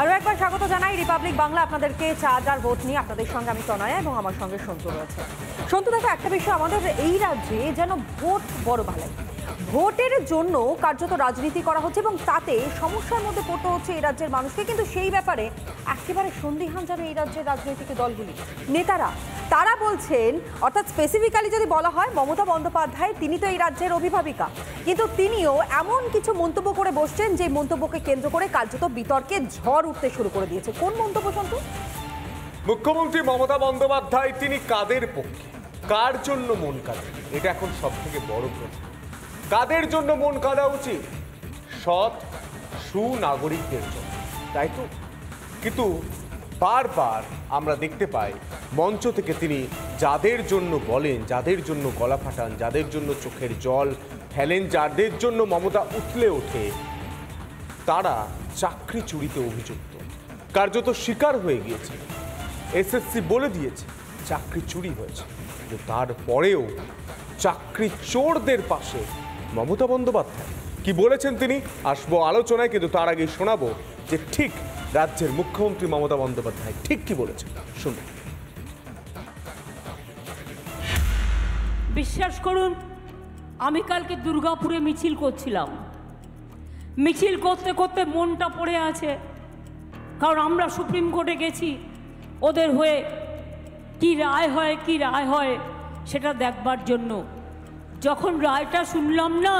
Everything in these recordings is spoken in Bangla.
আরও একবার স্বাগত জানাই রিপাবলিক বাংলা আপনাদেরকে চা চার ভোট নিয়ে আপনাদের সঙ্গে আমি তনয়া এবং আমার সঙ্গে সন্তু রয়েছে সন্তু দেখো একটা বিষয় আমাদের এই রাজ্যে যেন ভোট বড় ভালো ভোটের জন্য কার্যত রাজনীতি করা হচ্ছে এবং তাতে সমস্যার মধ্যে পড়তে হচ্ছে এই রাজ্যের মানুষকে কিন্তু সেই ব্যাপারে একেবারে সন্দিহান যাবে এই রাজ্যের রাজনৈতিক দলগুলি নেতারা তারা বলছেন অর্থাৎ স্পেসিফিক্যালি যদি বলা হয় মমতা বন্দ্যোপাধ্যায় তিনি তো এই রাজ্যের অভিভাবিকা কিন্তু তিনিও এমন কিছু মন্তব্য করে বসছেন যে মন্তব্যকে কেন্দ্র করে কার্যত বিতর্কে ঝড় উঠতে শুরু করে দিয়েছে কোন মন্তব্য সন্তু মুখ্যমন্ত্রী মমতা বন্দ্যোপাধ্যায় তিনি কাদের পক্ষে কার জন্য মন কাজ এটা এখন সব থেকে বড় প্রশ্ন কাদের জন্য মন কাঁদা উচিত সৎ সুনাগরিকদের জন্য তাই তো কিন্তু বারবার আমরা দেখতে পাই মঞ্চ থেকে তিনি যাদের জন্য বলেন যাদের জন্য গলা ফাটান যাদের জন্য চোখের জল ফেলেন যাদের জন্য মমতা উতলে ওঠে তারা চাকরি চুরিতে অভিযুক্ত কার্যত শিকার হয়ে গিয়েছে এসএসসি বলে দিয়েছে চাকরি চুরি হয়েছে কিন্তু তারপরেও চাকরি চোরদের পাশে মমতা বন্দ্যোপাধ্যায় কি বলেছেন তিনি আসবো আলোচনায় কিন্তু তার আগে শোনাবো যে ঠিক রাজ্যের মুখ্যমন্ত্রী মমতা বন্দ্যোপাধ্যায় ঠিক কি বলেছেন শুনুন বিশ্বাস করুন আমি কালকে দুর্গাপুরে মিছিল করছিলাম মিছিল করতে করতে মনটা পড়ে আছে কারণ আমরা সুপ্রিম কোর্টে গেছি ওদের হয়ে কি রায় হয় কি রায় হয় সেটা দেখবার জন্য যখন রায়টা শুনলাম না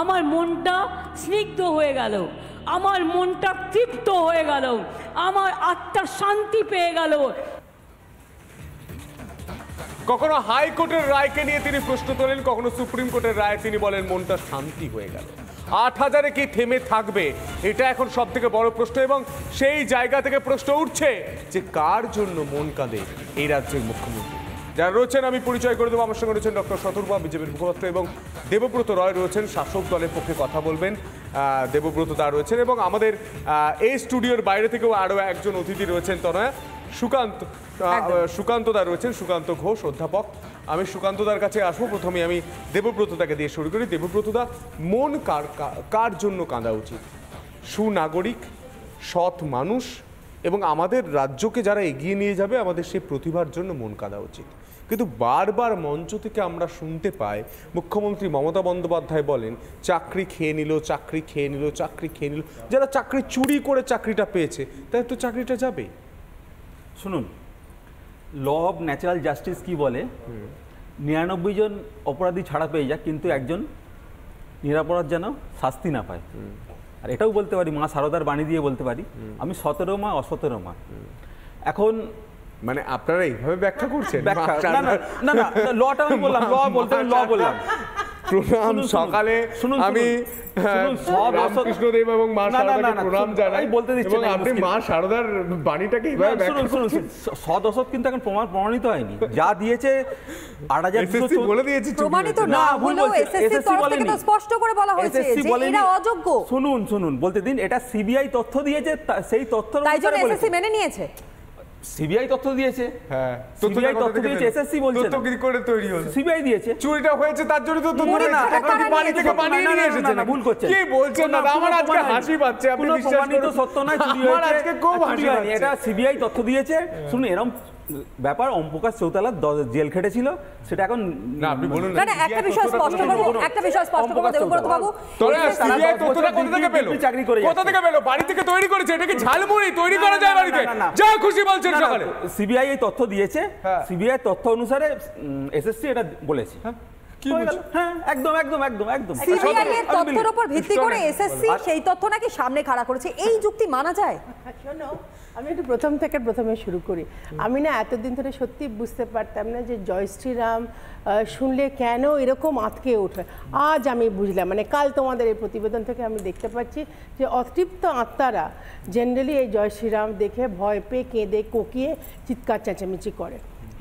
আমার মনটা স্নিগ্ধ হয়ে গেল আমার মনটা তৃপ্ত হয়ে গেল আমার আত্মা শান্তি পেয়ে গেল কখনো হাইকোর্টের রায়কে নিয়ে তিনি প্রশ্ন তোলেন কখনো সুপ্রিম কোর্টের রায় তিনি বলেন মনটা শান্তি হয়ে গেল আট হাজারে কি থেমে থাকবে এটা এখন সব থেকে বড় প্রশ্ন এবং সেই জায়গা থেকে প্রশ্ন উঠছে যে কার জন্য মন কাঁদে এই রাজ্যের মুখ্যমন্ত্রী যারা রয়েছেন আমি পরিচয় করে দেবো আমার সঙ্গে রয়েছেন ডক্টর সতর্কা বিজেপির মুখপাত্র এবং দেবব্রত রয় রয়েছেন শাসক দলের পক্ষে কথা বলবেন দেবব্রত দা রয়েছেন এবং আমাদের এই স্টুডিওর বাইরে থেকেও আরও একজন অতিথি রয়েছেন তনয়া সুকান্ত সুকান্ত দা রয়েছেন সুকান্ত ঘোষ অধ্যাপক আমি সুকান্ত দার কাছে আসবো প্রথমে আমি দেবব্রতদাকে দিয়ে শুরু করি দেবব্রতদা মন কার কার জন্য কাঁদা উচিত সুনাগরিক সৎ মানুষ এবং আমাদের রাজ্যকে যারা এগিয়ে নিয়ে যাবে আমাদের সেই প্রতিভার জন্য মন কাঁদা উচিত কিন্তু বারবার মঞ্চ থেকে আমরা শুনতে পাই মুখ্যমন্ত্রী মমতা বন্দ্যোপাধ্যায় বলেন চাকরি খেয়ে নিল চাকরি খেয়ে নিল চাকরি খেয়ে নিল যারা চাকরি চুরি করে চাকরিটা পেয়েছে তাই তো চাকরিটা যাবে শুনুন ল অফ ন্যাচারাল জাস্টিস কি বলে নিরানব্বই জন অপরাধী ছাড়া পেয়ে যাক কিন্তু একজন নিরাপরাধ যেন শাস্তি না পায় আর এটাও বলতে পারি মা সারদার বাণী দিয়ে বলতে পারি আমি সতেরো মা অসতেরো মা এখন মানে আপনারা এইভাবে ব্যাখ্যা করছেন না না না লটা আমি বললাম ল বলতে ল বললাম প্রণাম সকালে আমি হ্যাঁ, কৃষ্ণদেব এবং মা প্রণাম জানাই বলতে আপনি মা বাণীটাকে এইভাবে শুনুন শুনুন কিন্তু এখন প্রমাণ প্রমাণিত হয়নি যা দিয়েছে বলে দিয়েছে প্রমাণিত না এসএসসি তরফ থেকে তো স্পষ্ট করে বলা হয়েছে যে এরা অযোগ্য শুনুন শুনুন বলতে দিন এটা সিবিআই তথ্য দিয়েছে সেই তথ্য তাই জন্য এসএসসি মেনে নিয়েছে সিবিআই তথ্য দিয়েছে হ্যাঁ সিবিআই দিয়েছে চুরিটা হয়েছে তার জন্য তো তথ্য থেকে বানিয়ে এসেছে না ভুল করছে কি বলছেন আমার আজকে হাসি পাচ্ছে সত্য নয় আমার আজকে খুব হাসি পাচ্ছে এটা সিবিআই তথ্য দিয়েছে হ্যাঁ। শুনুন এরকম ব্যাপার অম্পকাশ চৌতালা জেল খেটেছিল সেটা এখন না আপনি বলুন না একটা বিষয় স্পষ্ট করব একটা বিষয় স্পষ্ট করব দেবেন ব্রত বাবু তোরা সিবিআই তোতলা কোথা থেকে পেলো চাকরি করে কোথা থেকে পেলো বাড়ি থেকে তৈরি করেছে এটাকে ঝালমুড়ি তৈরি করা যায় বাড়িতে যা খুশি বলছেন সকালে সিবিআই এই তথ্য দিয়েছে সিবিআই হ্যাঁ। তথ্য অনুসারে এসএসসি এটা বলেছে হ্যাঁ হ্যাঁ, আচ্ছা, তথ্যের ভিত্তি করে আচ্ছা। সেই সামনে খাড়া করেছে এই যুক্তি যায় আমি একটু প্রথম থেকে প্রথমে শুরু করি আমি না এতদিন ধরে সত্যি বুঝতে পারতাম না যে জয়শ্রীরাম শুনলে কেন এরকম আতকে ওঠে আজ আমি বুঝলাম মানে কাল তোমাদের এই প্রতিবেদন থেকে আমি দেখতে পাচ্ছি যে অতৃপ্ত আত্মারা জেনারেলি এই জয়শ্রীরাম দেখে ভয় পেয়ে কেঁদে কোকিয়ে চিৎকার চেঁচামেচি করে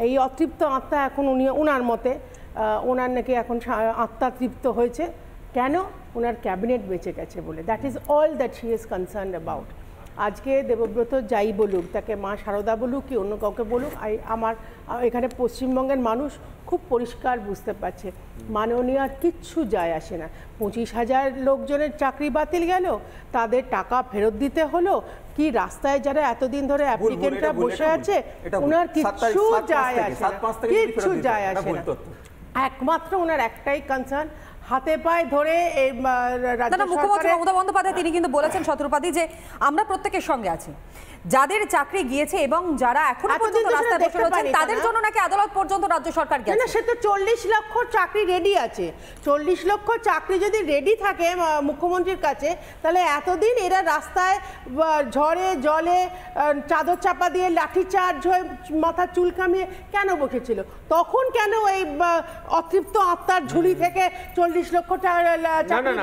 এই অতৃপ্ত আত্মা এখন উনি ওনার মতে ওনার নাকি এখন আত্মা তৃপ্ত হয়েছে কেন ওনার ক্যাবিনেট বেঁচে গেছে বলে that is all that she is concern about আজকে দেবব্রত যাই বলুক তাকে মা সারদা বলুক কি অন্য কাউকে বলুক আই আমার এখানে পশ্চিমবঙ্গের মানুষ খুব পরিষ্কার বুঝতে পারছে আর কিচ্ছু যায় আসে না পঁচিশ হাজার লোকজনের চাকরি বাতিল গেল তাদের টাকা ফেরত দিতে হলো কি রাস্তায় যারা এতদিন ধরে অ্যাপ্লিকেন্টরা বসে আছে ওনার কিচ্ছু যায় আসে না কিচ্ছু যায় আসে না একমাত্র ওনার একটাই কনসার্ন হাতে পায়ে ধরে মুখ্যমন্ত্রী মমতা বন্দ্যোপাধ্যায় তিনি কিন্তু বলেছেন শতরূপাধি যে আমরা প্রত্যেকের সঙ্গে আছি যাদের চাকরি গিয়েছে এবং যারা এখন পর্যন্ত রাস্তায় বসে রয়েছেন তাদের জন্য নাকি আদালত পর্যন্ত রাজ্য সরকার গেছে না সে তো চল্লিশ লক্ষ চাকরি রেডি আছে চল্লিশ লক্ষ চাকরি যদি রেডি থাকে মুখ্যমন্ত্রীর কাছে তাহলে এতদিন এরা রাস্তায় ঝড়ে জলে চাদর চাপা দিয়ে লাঠি চার্জ হয়ে মাথা চুল কামিয়ে কেন বসেছিল তখন কেন এই অতৃপ্ত আত্মার ঝুলি থেকে চল্লিশ লক্ষ চাকরি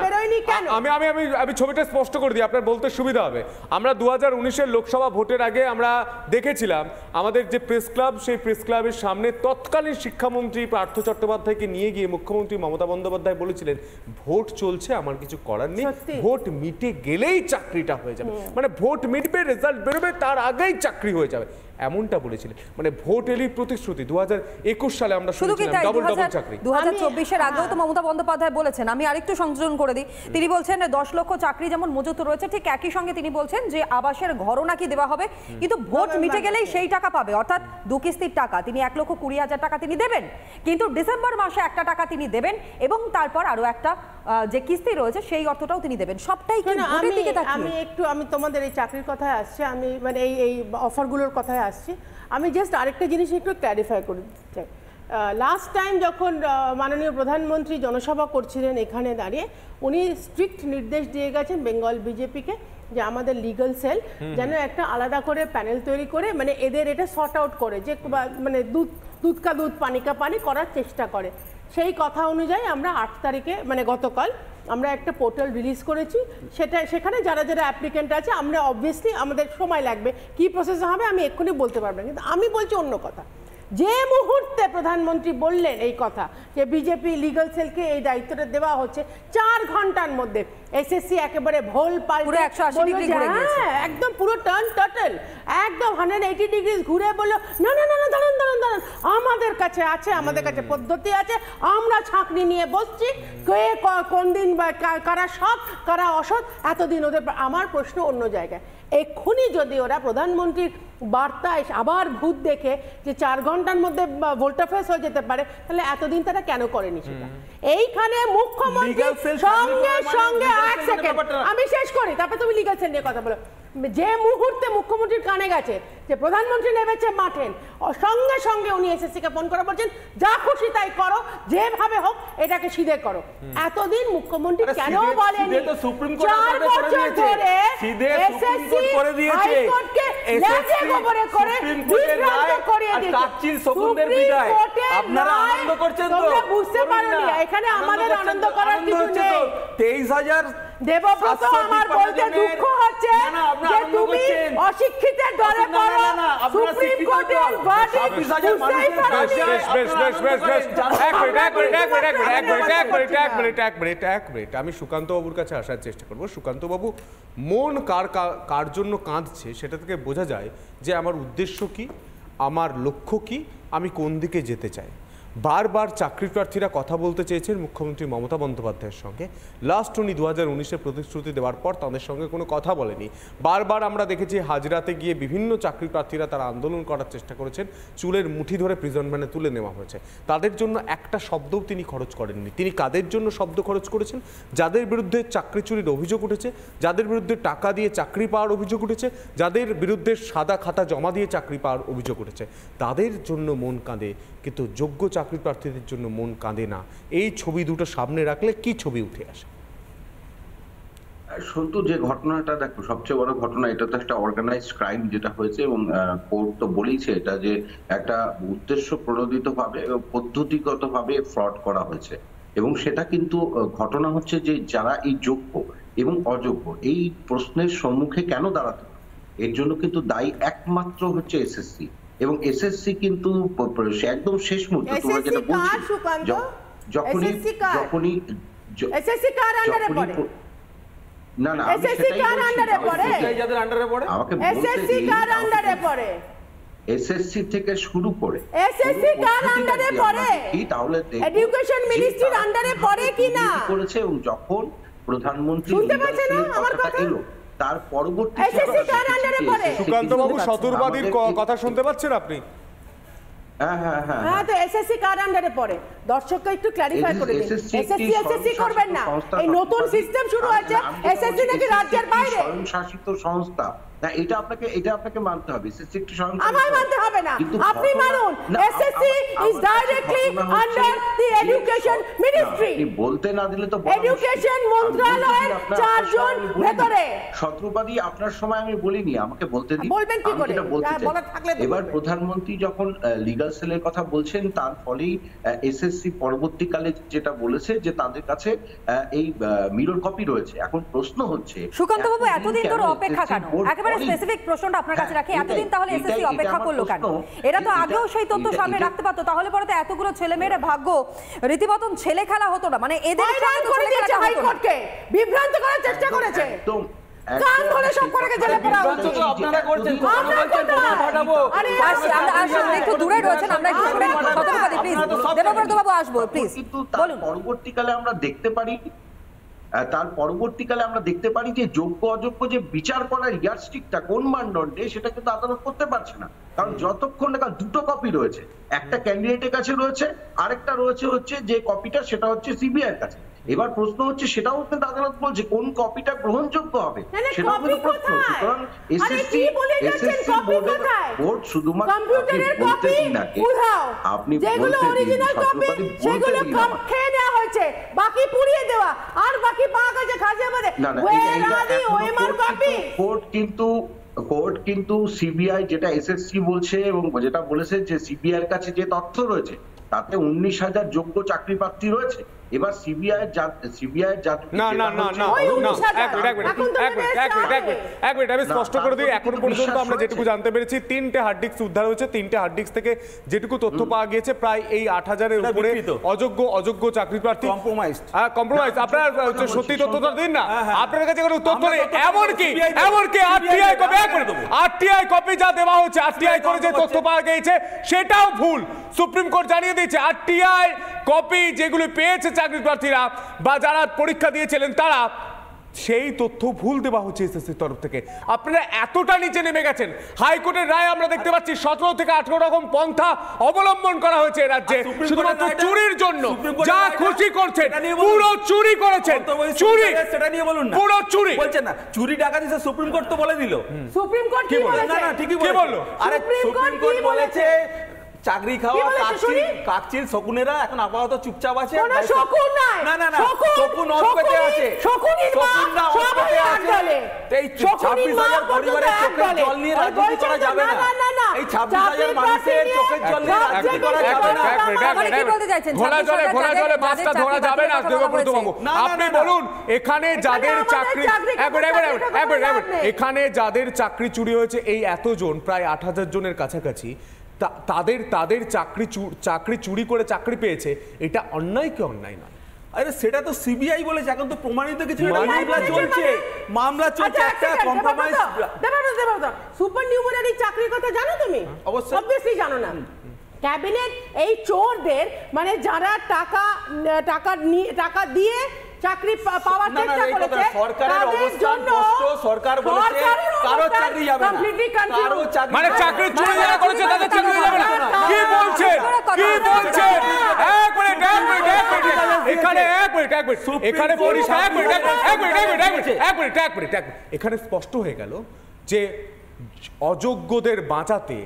বেরোয়নি কেন আমি আমি আমি ছবিটা স্পষ্ট করে দিই আপনার বলতে সুবিধা হবে আমরা দু হাজার লোকসভা ভোটের আগে আমরা দেখেছিলাম আমাদের যে প্রেস ক্লাব সেই প্রেস ক্লাবের সামনে তৎকালীন শিক্ষামন্ত্রী পার্থ চট্টোপাধ্যায়কে নিয়ে গিয়ে মুখ্যমন্ত্রী মমতা বন্দ্যোপাধ্যায় বলেছিলেন ভোট চলছে আমার কিছু করার নেই ভোট মিটে গেলেই চাকরিটা হয়ে যাবে হ্যাঁ। মানে ভোট মিটবে রেজাল্ট বেরোবে তার আগেই চাকরি হয়ে যাবে এমনটা বলেছিলেন মানে ভোট এলি প্রতিশ্রুতি দু হাজার একুশ সালে আমরা শুনেছিলাম ডবল ডবল চাকরি দু হাজার চব্বিশের আগেও তো মমতা বন্দ্যোপাধ্যায় বলেছেন আমি আরেকটু সংযোজন করে দিই তিনি বলছেন দশ লক্ষ চাকরি যেমন মজুত রয়েছে ঠিক একই সঙ্গে তিনি বলছেন যে আবাসের ঘরও নাকি দেওয়া হবে কিন্তু ভোট মিটে গেলেই সেই টাকা পাবে অর্থাৎ দু কিস্তির টাকা তিনি এক লক্ষ কুড়ি হাজার টাকা তিনি দেবেন কিন্তু ডিসেম্বর মাসে একটা টাকা তিনি দেবেন এবং তারপর আরও একটা যে কিস্তি রয়েছে সেই অর্থটাও তিনি দেবেন সবটাই আমি একটু আমি তোমাদের এই চাকরির কথায় আসছে আমি মানে এই এই অফারগুলোর কথায় আসছি আমি জাস্ট আরেকটা জিনিস একটু ক্ল্যারিফাই করে দিতে চাই লাস্ট টাইম যখন মাননীয় প্রধানমন্ত্রী জনসভা করছিলেন এখানে দাঁড়িয়ে উনি স্ট্রিক্ট নির্দেশ দিয়ে গেছেন বেঙ্গল বিজেপিকে যে আমাদের লিগাল সেল যেন একটা আলাদা করে প্যানেল তৈরি করে মানে এদের এটা শর্ট আউট করে যে মানে দুধ দুধকা দুধ পানিকা পানি করার চেষ্টা করে সেই কথা অনুযায়ী আমরা আট তারিখে মানে গতকাল আমরা একটা পোর্টাল রিলিজ করেছি সেটা সেখানে যারা যারা অ্যাপ্লিকেন্ট আছে আমরা অবভিয়াসলি আমাদের সময় লাগবে কি প্রসেস হবে আমি এক্ষুনি বলতে পারবো না কিন্তু আমি বলছি অন্য কথা যে মুহূর্তে প্রধানমন্ত্রী বললেন এই কথা যে বিজেপি লিগাল সেলকে এই দায়িত্বটা দেওয়া হচ্ছে চার ঘন্টার মধ্যে এসএসসি একেবারে ভোল পাল্টে হ্যাঁ একদম পুরো টার্ন টোটাল একদম হান্ড্রেড এইটি ডিগ্রি ঘুরে বললো না না না দাঁড়ান দাঁড়ান দাঁড়ান আমাদের কাছে আছে আমাদের কাছে পদ্ধতি আছে আমরা ছাঁকনি নিয়ে বসছি কে কোন দিন কারা সৎ কারা অসৎ এতদিন ওদের আমার প্রশ্ন অন্য জায়গায় এক্ষুনি যদি ওরা প্রধানমন্ত্রীর বার্তায় আবার ভূত দেখে যে চার ঘন্টার মধ্যে ভোল্টাফেস হয়ে যেতে পারে তাহলে এতদিন তারা কেন করেনি সেটা এইখানে মুখ্যমন্ত্রী সঙ্গে সঙ্গে মানে এক সেকেন্ড আমি শেষ করি তারপরে তুমি লিগাল সেল নিয়ে কথা বলো যে মুহূর্তে মুখ্যমন্ত্রীর কানে গেছে যে প্রধানমন্ত্রী নেমেছে মাঠেন সঙ্গে সঙ্গে উনি এসএসসিকে ফোন করে বলছেন যা খুশি তাই করো যেভাবে হোক এটাকে সিধে করো এতদিন মুখ্যমন্ত্রী কেন বলেন চার বছর ধরে এসএসসি করে দিয়েছে এখানে আমাদের আনন্দ করার দেবব্রত আমার বলতে দুঃখ হচ্ছে অশিক্ষিতের দলে পর আমি সুকান্ত বাবুর কাছে আসার চেষ্টা করবো সুকান্ত বাবু মন কার কার জন্য কাঁদছে সেটা থেকে বোঝা যায় যে আমার উদ্দেশ্য কি আমার লক্ষ্য কি আমি কোন দিকে যেতে চাই বারবার চাকরি প্রার্থীরা কথা বলতে চেয়েছেন মুখ্যমন্ত্রী মমতা বন্দ্যোপাধ্যায়ের সঙ্গে লাস্ট উনি দু হাজার উনিশে প্রতিশ্রুতি দেওয়ার পর তাদের সঙ্গে কোনো কথা বলেনি বারবার আমরা দেখেছি হাজরাতে গিয়ে বিভিন্ন চাকরি প্রার্থীরা তারা আন্দোলন করার চেষ্টা করেছেন চুলের মুঠি ধরে প্রিজন ভ্যানে তুলে নেওয়া হয়েছে তাদের জন্য একটা শব্দও তিনি খরচ করেননি তিনি কাদের জন্য শব্দ খরচ করেছেন যাদের বিরুদ্ধে চাকরি চুরির অভিযোগ উঠেছে যাদের বিরুদ্ধে টাকা দিয়ে চাকরি পাওয়ার অভিযোগ উঠেছে যাদের বিরুদ্ধে সাদা খাতা জমা দিয়ে চাকরি পাওয়ার অভিযোগ উঠেছে তাদের জন্য মন কাঁদে কিন্তু যোগ্য চাকরি প্রার্থীদের জন্য মন কাঁদে না এই ছবি দুটো সামনে রাখলে কি ছবি উঠে আসে শুধু যে ঘটনাটা দেখো সবচেয়ে বড় ঘটনা এটা তো একটা অর্গানাইজড ক্রাইম যেটা হয়েছে এবং কোর্ট তো বলেইছে এটা যে একটা উদ্দেশ্য প্রণোদিত ভাবে এবং পদ্ধতিগত ভাবে ফ্রড করা হয়েছে এবং সেটা কিন্তু ঘটনা হচ্ছে যে যারা এই যোগ্য এবং অযোগ্য এই প্রশ্নের সম্মুখে কেন দাঁড়াতে এর জন্য কিন্তু দায়ী একমাত্র হচ্ছে এসএসসি এবং এসএসসি কিন্তু একদম শেষ মুহূর্তে তোমরা যেটা বলছো যখনই যখনই এসএসসি কার আন্ডারে পড়ে না না এসএসসি কার আন্ডারে পড়ে যাদের আন্ডারে পড়ে এসএসসি কার আন্ডারে পড়ে এসএসসি থেকে শুরু করে এসএসসি কার আন্ডারে পড়ে কি তাহলে এডুকেশন মিনিস্ট্রির আন্ডারে পড়ে কিনা করেছে এবং যখন প্রধানমন্ত্রী শুনতে পাচ্ছেন আমার কথা তার পরবর্তী সুকান্ত বাবু কথা শুনতে পাচ্ছেন আপনি হ্যাঁ, হ্যাঁ, হ্যাঁ, হ্যাঁ। তো কার আন্ডারে পড়ে দর্শককে একটু করবেন না নতুন সিস্টেম শুরু রাজ্যের বাইরে সংস্থা তা এটা আপনাকে এটা আপনাকে মানতে হবে এসএসসি একটু আমার মানতে হবে না আপনি মানুন SSC is directly under the education ministry আপনি বলতে না দিলে তো এডুকেশন মন্ত্রণালয়ের চারজন ভেতরে শত্রুবাদী আপনার সময় আমি বলিনি আমাকে বলতে দিন বলবেন কি করে হ্যাঁ, বলা থাকলে এবার প্রধানমন্ত্রী যখন লিগ্যাল সেলের কথা বলছেন তার ফলেই এসএসসি পরবর্তীকালে যেটা বলেছে যে তাদের কাছে এই মিরর কপি রয়েছে এখন প্রশ্ন হচ্ছে সুকান্ত বাবু এতদিন ধরে অপেক্ষা কেন একেবারে স্পেসিফিক প্রশ্নটা আপনার কাছে হ্যাঁ, রাখি এতদিন তাহলে এসএসসি অপেক্ষা করলো কেন এরা তো আগেও সেই তথ্য সামনে রাখতে পারতো তাহলে পরে তো এতগুলো ছেলে মেয়ের ভাগ্য রীতিমতন ছেলে খেলা হতো না মানে এদের করে দিয়েছে হাইকোর্টকে বিভ্রান্ত করার চেষ্টা করেছে পরবর্তীকালে আমরা দেখতে পারি তার পরবর্তীকালে আমরা দেখতে পারি যে যোগ্য অযোগ্য যে বিচার করার ইয়ারস্টিকটা কোন মানদণ্ডে সেটা কিন্তু আদালত করতে পারছে না কারণ যতক্ষণ না দুটো কপি রয়েছে একটা ক্যান্ডিডেটের কাছে রয়েছে আরেকটা রয়েছে হচ্ছে যে কপিটা সেটা হচ্ছে সিবিআইয়ের এর কাছে এবার প্রশ্ন হচ্ছে সেটাও কিন্তু আদালত বলছে কোন কপিটা গ্রহণযোগ্য হবে সেটাও কিন্তু প্রশ্ন সুতরাং এসএসসি এসএসসি বোর্ডের বোর্ড শুধুমাত্র কম্পিউটারের কপি উধাও আপনি যেগুলো অরিজিনাল কপি সেগুলো খেয়ে নেওয়া হয়েছে বাকি পুড়িয়ে দেওয়া আর বাকি পাওয়া গেছে খাজে বাদে ওয়েরাদি ওএমআর কপি কোর্ট কিন্তু কোর্ট কিন্তু সিবিআই যেটা এসএসসি বলছে এবং যেটা বলেছে যে সিবিআই এর কাছে যে তথ্য রয়েছে তাতে উনিশ হাজার যোগ্য চাকরি প্রার্থী রয়েছে এবার সিবিআই সিবিআই না না না না আমি স্পষ্ট করে দিই এখন পর্যন্ত আমরা যেটুকু জানতে পেরেছি তিনটে উদ্ধার হয়েছে তিনটে থেকে যেটুকু তথ্য পাওয়া গিয়েছে প্রায় এই আট হাজারের উপরে অযোগ্য অযোগ্য চাকরি প্রার্থী কম্প্রোমাইজ হ্যাঁ কম্প্রোমাইজ সত্যি দিন না হ্যাঁ, হ্যাঁ। আপনার কাছে কোনো তথ্য নেই এমনকি এমনকি আরটিআই কপি আরটিআই কপি যা দেওয়া হচ্ছে আরটিআই করে যে তথ্য পাওয়া গিয়েছে সেটাও ভুল সুপ্রিম কোর্ট জানিয়ে দিয়েছে আরটিআই কপি যেগুলো পেয়েছে চাকরি প্রার্থীরা বা যারা পরীক্ষা দিয়েছিলেন তারা সেই তথ্য ভুল দেওয়া হচ্ছে এসএসসির তরফ থেকে আপনারা এতটা নিচে নেমে গেছেন হাইকোর্টের রায় আমরা দেখতে পাচ্ছি সতেরো থেকে আঠেরো রকম পন্থা অবলম্বন করা হয়েছে রাজ্যে শুধুমাত্র চুরির জন্য যা খুশি করছেন পুরো চুরি করেছেন চুরি সেটা নিয়ে বলুন পুরো চুরি বলছেন না চুরি ডাকা ডাকাতি সুপ্রিম কোর্ট তো বলে দিল সুপ্রিম কোর্ট কি বলেছে না না ঠিকই বললো আরে সুপ্রিম কোর্ট কি বলেছে চাকরি খাওয়া কাকচির শকুনেরা এখন আপাতত চুপচাপ আছে কোন শকুন নাই না না না শকুন আছে মা এই পরিবারের জল নিয়ে রাজনীতি করা যাবে না এই মানুষের জল নিয়ে রাজনীতি করা যাবে না ধরা যাবে না আপনি বলুন এখানে যাদের চাকরি এখানে যাদের চাকরি চুরি হয়েছে এই এতজন প্রায় আট হাজার জনের কাছাকাছি তাদের তাদের চাকরি চাকরি চুরি করে চাকরি পেয়েছে এটা অন্যায় কি অন্যায় নয় আরে সেটা তো সিবিআই বলেছে এখন তো প্রমাণিত কিছু মামলা চলছে মামলা আচ্ছা, চলছে একটা কম্প্রোমাইজ সুপার নিউমারারি চাকরির কথা জানো তুমি হ্যাঁ, অবশ্যই অবভিয়াসলি জানো না ক্যাবিনেট এই চোরদের মানে যারা টাকা টাকা টাকা দিয়ে চাকরি পাওয়ার চেষ্টা করেছে সরকারের অবস্থান কষ্ট সরকার বলেছে কারো চাকরি যাবে না কারো চাকরি মানে চাকরি চলে যারা করেছে তাদের চাকরি যাবে না কি কি এক মিনিট এক মিনিট এক মিনিট এখানে এক মিনিট এক মিনিট এখানে এক মিনিট এক মিনিট এক মিনিট এক মিনিট এক মিনিট এক মিনিট এক মিনিট এখানে স্পষ্ট হয়ে গেল যে অযোগ্যদের বাঁচাতে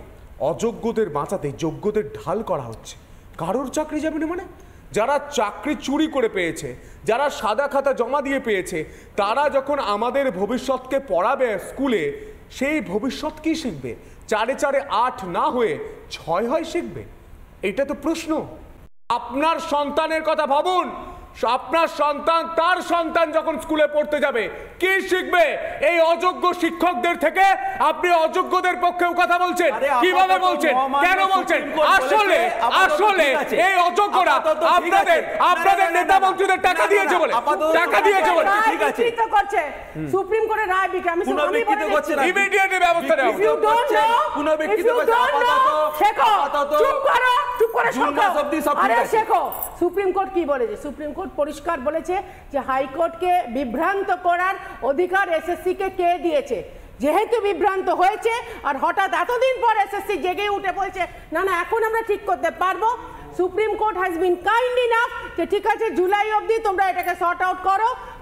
অযোগ্যদের বাঁচাতে যোগ্যদের ঢাল করা হচ্ছে কারোর চাকরি যাবে না মানে যারা চাকরি চুরি করে পেয়েছে যারা সাদা খাতা জমা দিয়ে পেয়েছে তারা যখন আমাদের ভবিষ্যৎকে পড়াবে স্কুলে সেই ভবিষ্যৎ কি শিখবে চারে চারে আট না হয়ে ছয় হয় শিখবে এটা তো প্রশ্ন আপনার সন্তানের কথা ভাবুন আপনার সন্তান তার সন্তান যখন স্কুলে পড়তে যাবে কি শিখবে এই অযোগ্য শিক্ষকদের থেকে আপনি অযোগ্যদের পক্ষেও কথা বলছেন কিভাবে বলছেন কেন বলছেন আসলে আসলে এই অযোগ্যরা আপনাদের আপনাদের নেতা মন্ত্রীদের টাকা দিয়েছে বলে টাকা দিয়েছে বলে ঠিক আছে করছে সুপ্রিম কোর্টের রায় বিক্রি আমি পুনর্বিকৃত করছে না ইমিডিয়েটলি ব্যবস্থা নাও ইফ ইউ ডোন্ট নেওয়া হচ্ছে পুনর্বিকৃত করছে শেখো চুপ করো চুপ করে শোনো আরে শেখো সুপ্রিম কোর্ট কি বলেছে সুপ্রিম কোর্ট পরিষ্কার বলেছে যে হাইকোর্টকে বিভ্রান্ত করার অধিকার এসএসসিকে কে দিয়েছে যেহেতু বিভ্রান্ত হয়েছে আর হঠাৎ এতদিন পর এসএসসি জেগে উঠে বলছে না না এখন আমরা ঠিক করতে পারবো supreme court has been kind enough যে ঠিক আছে জুলাই অবধি তোমরা এটাকে শর্ট আউট করো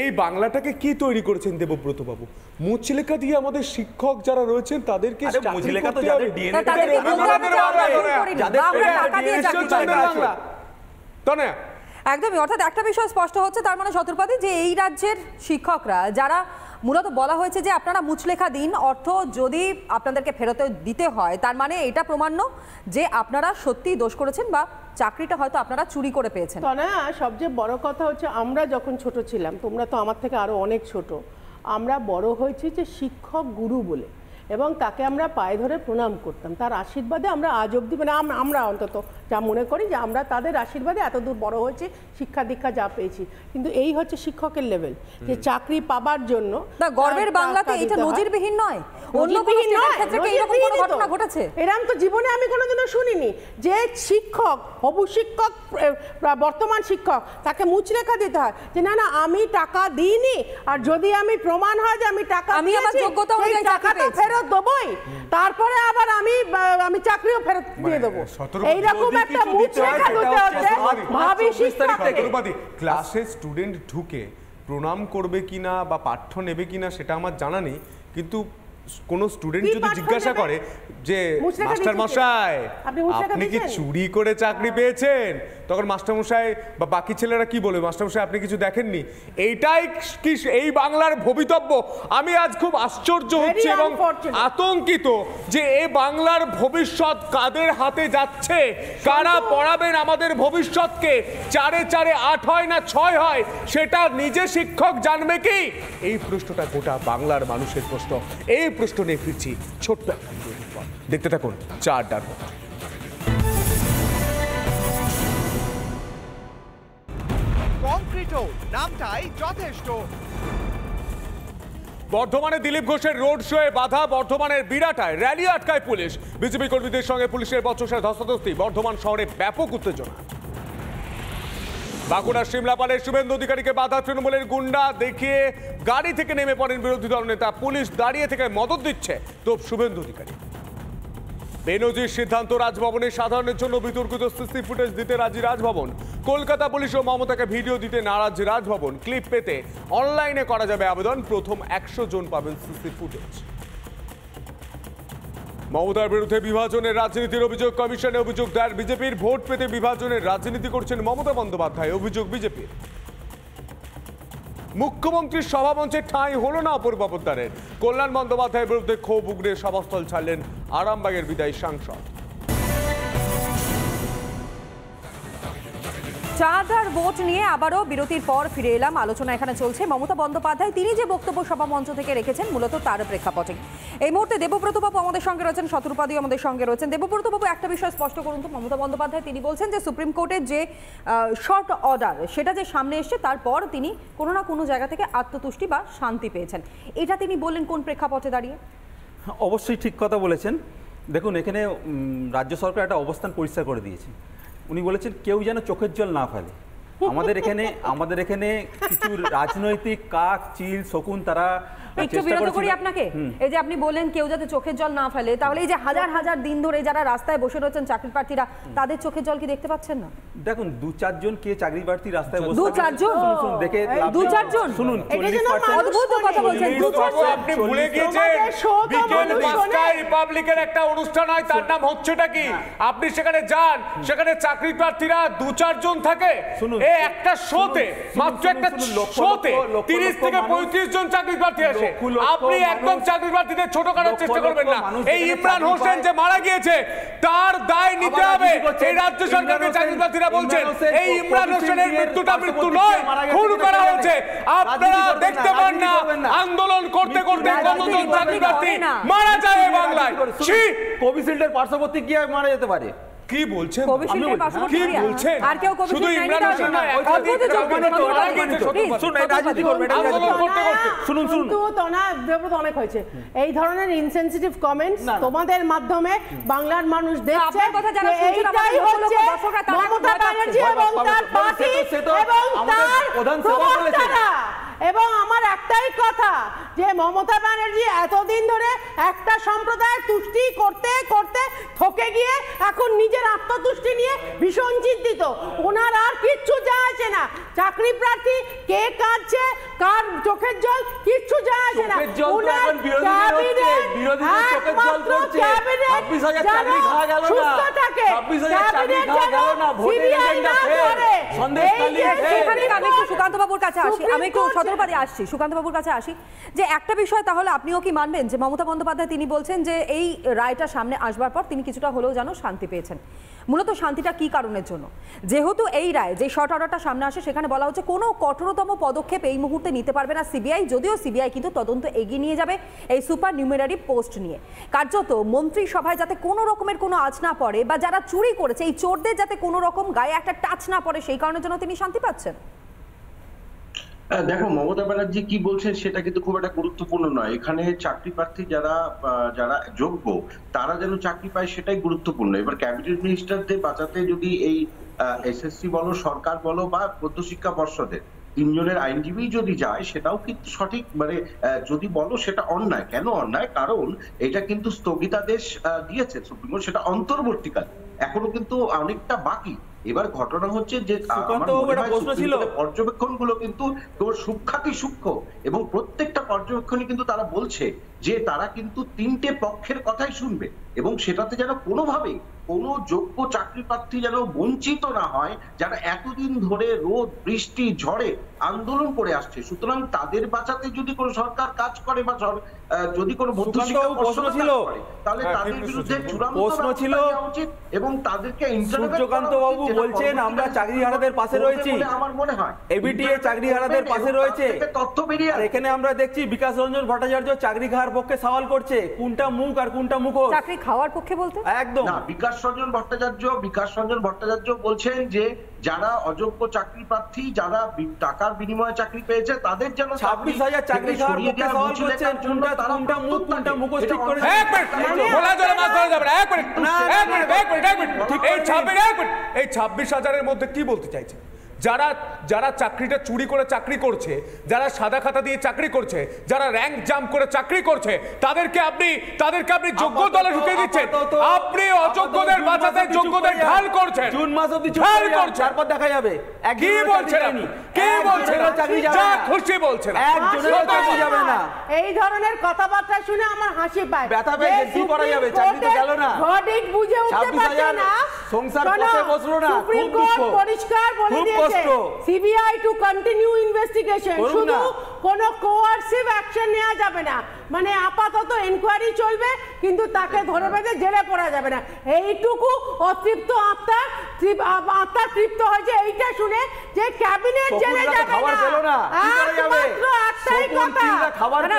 এই বাংলাটাকে কি তৈরি করেছেন দেবব্রত বাবু মুচলেখা দিয়ে আমাদের শিক্ষক যারা রয়েছেন তাদেরকে মুচলেখা না একদমই অর্থাৎ একটা বিষয় স্পষ্ট হচ্ছে তার মানে সতর্কতা যে এই রাজ্যের শিক্ষকরা যারা মূলত বলা হয়েছে যে আপনারা মুচলেখা দিন অর্থ যদি আপনাদেরকে ফেরত দিতে হয় তার মানে এটা প্রমাণ্য যে আপনারা সত্যি দোষ করেছেন বা চাকরিটা হয়তো আপনারা চুরি করে পেয়েছেন না সবচেয়ে বড় কথা হচ্ছে আমরা যখন ছোট ছিলাম তোমরা তো আমার থেকে আরও অনেক ছোট আমরা বড় হয়েছি যে শিক্ষক গুরু বলে এবং তাকে আমরা পায়ে ধরে প্রণাম করতাম তার আশীর্বাদে আমরা আজ অবধি মানে আমরা অন্তত যা মনে করি যে আমরা তাদের আশীর্বাদে এত দূর বড় হয়েছি শিক্ষা দীক্ষা যা পেয়েছি কিন্তু এই হচ্ছে শিক্ষকের লেভেল যে চাকরি পাবার জন্য গর্বের বাংলাতে এটা নজিরবিহীন নয় অন্যবিহীন ঘটেছে এরকম তো জীবনে আমি কোনোদিনও শুনিনি যে শিক্ষক হবু শিক্ষক বর্তমান শিক্ষক তাকে মুচরেখা দিতে হয় যে না না আমি টাকা দিইনি আর যদি আমি প্রমাণ হয় যে আমি টাকা আমি আমার যোগ্যতা অনুযায়ী টাকা ফেরত ফেরত দেবই তারপরে আবার আমি আমি চাকরিও ফেরত দিয়ে মানে, দেবো এইরকম একটা আচ্ছা, ক্লাসে স্টুডেন্ট ঢুকে প্রণাম করবে কিনা বা পাঠ্য নেবে কিনা সেটা আমার জানা নেই কিন্তু কোনো স্টুডেন্ট যদি জিজ্ঞাসা করে যে মাস্টার মশাই আপনি কি চুরি করে চাকরি হ্যাঁ। পেয়েছেন তখন মাস্টার মশাই বা বাকি ছেলেরা কি বলে মাস্টার মশাই আপনি কিছু দেখেননি এইটাই কি এই বাংলার ভবিতব্য আমি আজ খুব আশ্চর্য হচ্ছে এবং আতঙ্কিত যে এই বাংলার ভবিষ্যৎ কাদের হাতে যাচ্ছে কারা পড়াবেন আমাদের ভবিষ্যৎকে চারে চারে আট হয় না ছয় হয় সেটা নিজে শিক্ষক জানবে কি এই প্রশ্নটা গোটা বাংলার মানুষের প্রশ্ন এই প্রশ্ন নিয়ে ফিরছি ছোট্ট দেখতে থাকুন চার ডার কংক্রিটো নামটাই যথেষ্ট বর্ধমানে দিলীপ ঘোষের রোড শোয়ে বাধা বর্ধমানের বিরাটায় র্যালি আটকায় পুলিশ বিজেপি কর্মীদের সঙ্গে পুলিশের বচসায় ধস্তাধস্তি বর্ধমান শহরে ব্যাপক উত্তেজনা বাঁকুড়ার শিমলাপালের শুভেন্দু অধিকারীকে বাধা তৃণমূলের গুন্ডা দেখিয়ে গাড়ি থেকে নেমে পড়েন বিরোধী দল নেতা পুলিশ দাঁড়িয়ে থেকে মদত দিচ্ছে তো শুভেন্দু অধিকারী বেনজির সিদ্ধান্ত রাজভবনে সাধারণের জন্য বিতর্কিত সিসি ফুটেজ দিতে রাজি রাজভবন কলকাতা পুলিশ ও মমতাকে ভিডিও দিতে নারাজ রাজভবন ক্লিপ পেতে অনলাইনে করা যাবে আবেদন প্রথম একশো জন পাবেন সিসি ফুটেজ মমতার বিরুদ্ধে বিভাজনের রাজনীতির অভিযোগ কমিশনে অভিযোগ দায়ের বিজেপির ভোট পেতে বিভাজনের রাজনীতি করছেন মমতা বন্দ্যোপাধ্যায় অভিযোগ বিজেপির মুখ্যমন্ত্রীর সভামঞ্চে ঠাঁই হলো না অপূর্ব পোদ্দারের কল্যাণ বন্দ্যোপাধ্যায়ের বিরুদ্ধে ক্ষোভ উগড়ে সভাস্থল ছাড়লেন আরামবাগের বিদায়ী সাংসদ চার ভোট নিয়ে আবারও বিরতির পর ফিরে এলাম আলোচনা এখানে চলছে মমতা বন্দ্যোপাধ্যায় তিনি যে বক্তব্য সভা মঞ্চ থেকে রেখেছেন মূলত তার প্রেক্ষাপটে এই মুহূর্তে দেবব্রতবাবু আমাদের সঙ্গে রয়েছেন শতরূপাদী আমাদের সঙ্গে রয়েছেন দেবব্রতবাবু একটা বিষয় স্পষ্ট করুন তো মমতা বন্দ্যোপাধ্যায় তিনি বলছেন যে সুপ্রিম কোর্টের যে শর্ট অর্ডার সেটা যে সামনে এসছে তারপর তিনি কোনো না কোনো জায়গা থেকে আত্মতুষ্টি বা শান্তি পেয়েছেন এটা তিনি বললেন কোন প্রেক্ষাপটে দাঁড়িয়ে অবশ্যই ঠিক কথা বলেছেন দেখুন এখানে রাজ্য সরকার একটা অবস্থান পরিষ্কার করে দিয়েছে উনি বলেছেন কেউ যেন চোখের জল না ফেলে আমাদের এখানে আমাদের এখানে কিছু রাজনৈতিক কাক চিল শকুন তারা হ্যাঁ, একটু বিরত করি আপনাকে এই যে আপনি বলেন কেউ যাতে চোখের জল না ফেলে তাহলে এই যে হাজার হাজার দিন ধরে যারা রাস্তায় বসে রয়েছেন চাকরি প্রার্থীরা তাদের চোখের জল কি দেখতে পাচ্ছেন না দেখুন দু চারজন কে চাকরি প্রার্থী রাস্তায় বসে দু চারজন দেখে দু চারজন শুনুন অদ্ভুত কথা বলছেন দু চারজন আপনি ভুলে গিয়েছেন রিপাবলিকের একটা অনুষ্ঠান হয় তার নাম হচ্ছেটা কি হ্যাঁ। আপনি সেখানে যান সেখানে চাকরি প্রার্থীরা দু চারজন থাকে এ একটা শোতে মাত্র একটা শোতে তিরিশ থেকে পঁয়ত্রিশ জন চাকরি প্রার্থী আসে আপনি একদম চাকরি প্রার্থীদের ছোট করার চেষ্টা করবেন না এই ইমরান হোসেন যে মারা গিয়েছে তার দায় নিতে হবে এই রাজ্য সরকারকে চাকরি প্রার্থীরা বলছেন এই ইমরান হোসেনের মৃত্যুটা মৃত্যু নয় খুন করা হয়েছে আপনারা দেখতে পান না আন্দোলন করতে করতে কতজন চাকরি প্রার্থী মারা যায় বাংলায় কোভিশিল্ডের পার্শ্ববর্তী কি মারা যেতে পারে কি বলছেন হ্যাঁ। কি বলছেন আর কেউ শুধু ইমরান হোসেন না রাজনীতি করবে শুনুন শুনুন তো তনা অনেক হয়েছে এই ধরনের ইনসেনসিটিভ কমেন্টস তোমাদের মাধ্যমে বাংলার মানুষ দেখছে এইটাই হচ্ছে মমতা ব্যানার্জি এবং তার পার্টি এবং তার প্রধান বলেছে এবং আমার একটাই কথা যে মমতা ব্যানার্জি এতদিন ধরে একটা সম্প্রদায় তুষ্টি করতে করতে থকে গিয়ে এখন নিজের আত্মতুষ্টি নিয়ে ভীষণ চিন্তিত ওনার আর কিচ্ছু যা আসে না চাকরি প্রার্থী কে কাঁদছে কার চোখের জল কিচ্ছু যা আসে না সুস্থ থাকে আমি একটু কাছে আসি আমি একটু আসছি কাছে আসি যে একটা বিষয় তাহলে আপনিও কি মানবেন যে মমতা বন্দ্যোপাধ্যায় তিনি বলছেন যে এই রায়টা সামনে আসবার পর তিনি কিছুটা হলেও যেন শান্তি পেয়েছেন মূলত শান্তিটা কি কারণের জন্য যেহেতু এই রায় যে শর্ট অর্ডারটা সামনে আসে সেখানে বলা হচ্ছে কোনো কঠোরতম পদক্ষেপ এই মুহূর্তে নিতে পারবে না সিবিআই যদিও সিবিআই কিন্তু তদন্ত এগিয়ে নিয়ে যাবে এই সুপার নিউমেরারি পোস্ট নিয়ে কার্যত মন্ত্রিসভায় যাতে কোনো রকমের কোনো আজ না পড়ে বা যারা চুরি করেছে এই চোরদের যাতে কোনো রকম গায়ে একটা টাচ না পড়ে সেই কারণের জন্য তিনি শান্তি পাচ্ছেন দেখো মমতা ব্যানার্জি কি বলছেন সেটা কিন্তু খুব একটা গুরুত্বপূর্ণ নয় এখানে চাকরি প্রার্থী যারা যারা যোগ্য তারা যেন চাকরি পায় সেটাই গুরুত্বপূর্ণ এবার ক্যাবিনেট মিনিস্টারদের বাঁচাতে যদি এই এসএসসি বলো সরকার বলো বা প্রদ্যশিক্ষা পর্ষদের তিনজনের আইনজীবী যদি যায় সেটাও কিন্তু সঠিক মানে যদি বলো সেটা অন্যায় কেন অন্যায় কারণ এটা কিন্তু স্থগিতাদেশ দিয়েছে সুপ্রিম কোর্ট সেটা অন্তর্বর্তীকালে এখনো কিন্তু অনেকটা বাকি এবার ঘটনা হচ্ছে যে পর্যবেক্ষণ গুলো কিন্তু তোর সূক্ষ্ম এবং প্রত্যেকটা পর্যবেক্ষণই কিন্তু তারা বলছে যে তারা কিন্তু তিনটে পক্ষের কথাই শুনবে এবং সেটাতে যেন কোনোভাবেই কোনো যোগ্য চাকরি প্রার্থী যেন বঞ্চিত না হয় যারা এতদিন ধরে রোদ বৃষ্টি ঝড়ে আন্দোলন করে আসছে সুতরাং তাদের বাঁচাতে যদি কোন সরকার কাজ করে বা যদি কোন হ্যাঁ, হ্যাঁ, বিকাশ ভট্টাচার্য চাকরি খাওয়ার পক্ষে সওয়াল করছে কোনটা মুখ আর কোনটা খাওয়ার পক্ষে একদম বিকাশ রঞ্জন ভট্টাচার্য বিকাশ রঞ্জন ভট্টাচার্য বলছেন যে যারা অযোগ্য চাকরি প্রার্থী যারা টাকার বিনিময়ে চাকরি পেয়েছে তাদের যেন ছাব্বিশ হাজার চাকরি ছাব্বিশ হাজারের মধ্যে কি বলতে চাইছেন যারা যারা চাকরিটা চুরি করে চাকরি করছে যারা সাদা খাতা দিয়ে চাকরি করছে যারা র্যাঙ্ক জাম্প করে চাকরি করছে তাদেরকে আপনি তাদেরকে আপনি যোগ্য দলে ঢুকে দিচ্ছেন আপনি অযোগ্যদের বাঁচাতে যোগ্যদের ঢাল করছেন জুন মাস অবধি ঢাল করছেন তারপর দেখা যাবে কি বলছেন আপনি কে বলছেন চাকরি যাবে না খুশি বলছেন একজনের চাকরি যাবে না এই ধরনের কথাবার্তা শুনে আমার হাসি পায় ব্যথা পেয়ে কি করা যাবে চাকরি তো গেল না ঘডিক বুঝে উঠতে পারছে না সংসার পথে বসলো না খুব দুঃখ পরিষ্কার বলে দিয়েছে সিবিআই টু কন্টিনিউ ইনভেস্টিগেশন শুধু কোন কোয়ারসিভ অ্যাকশন নেওয়া যাবে না মানে আপাতত এনকোয়ারি চলবে কিন্তু তাকে হ্যাঁ। ধরে বেঁধে জেলে পড়া যাবে না এইটুকু অতৃপ্ত আত্মা আত্মা তৃপ্ত হয়েছে এইটা শুনে যে ক্যাবিনেট জেলে যাবে না একমাত্র একটাই কথা মানে